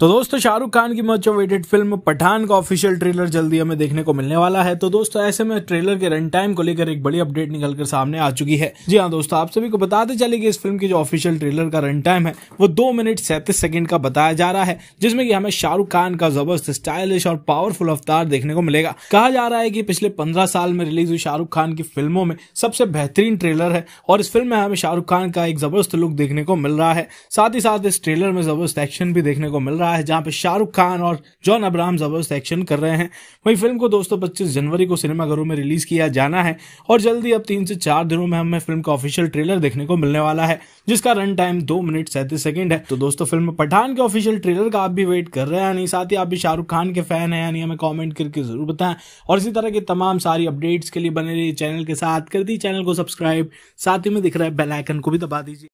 तो दोस्तों शाहरुख खान की मच वेटेड फिल्म पठान का ऑफिशियल ट्रेलर जल्दी हमें देखने को मिलने वाला है तो दोस्तों ऐसे में ट्रेलर के रन टाइम को लेकर एक बड़ी अपडेट निकलकर सामने आ चुकी है जी हाँ दोस्तों आप सभी को बताते चले कि इस फिल्म की जो ऑफिशियल ट्रेलर का रन टाइम है वो दो मिनट सैंतीस सेकंड का बताया जा रहा है जिसमें की हमें शाहरुख खान का जबरदस्त स्टाइलिश और पावरफुल अवतार देखने को मिलेगा कहा जा रहा है की पिछले पंद्रह साल में रिलीज हुई शाहरुख खान की फिल्मों में सबसे बेहतरीन ट्रेलर है और इस फिल्म में हमें शाहरुख खान का एक जबरदस्त लुक देखने को मिल रहा है साथ ही साथ इस ट्रेलर में जबरदस्त एक्शन भी देखने को मिल रहा है रहा है जहां पे शाहरुख खान और जॉन अब्राहम जबरदस्त एक्शन कर रहे हैं वहीं फिल्म को दोस्तों 25 जनवरी को सिनेमाघरों में रिलीज किया जाना है और जल्दी अब तीन से चार दिनों में हमें फिल्म का ऑफिशियल ट्रेलर देखने को मिलने वाला है जिसका रन टाइम दो मिनट सैंतीस सेकंड है तो दोस्तों फिल्म पठान के ऑफिशियल ट्रेलर का आप भी वेट कर रहे हैं यानी साथ ही आप भी शाहरुख खान के फैन है यानी हमें कॉमेंट करके जरूर बताएं और इसी तरह की तमाम सारी अपडेट्स के लिए बने रही चैनल के साथ कर दी चैनल को सब्सक्राइब साथ ही में दिख रहा है बेलाइकन को भी दबा दीजिए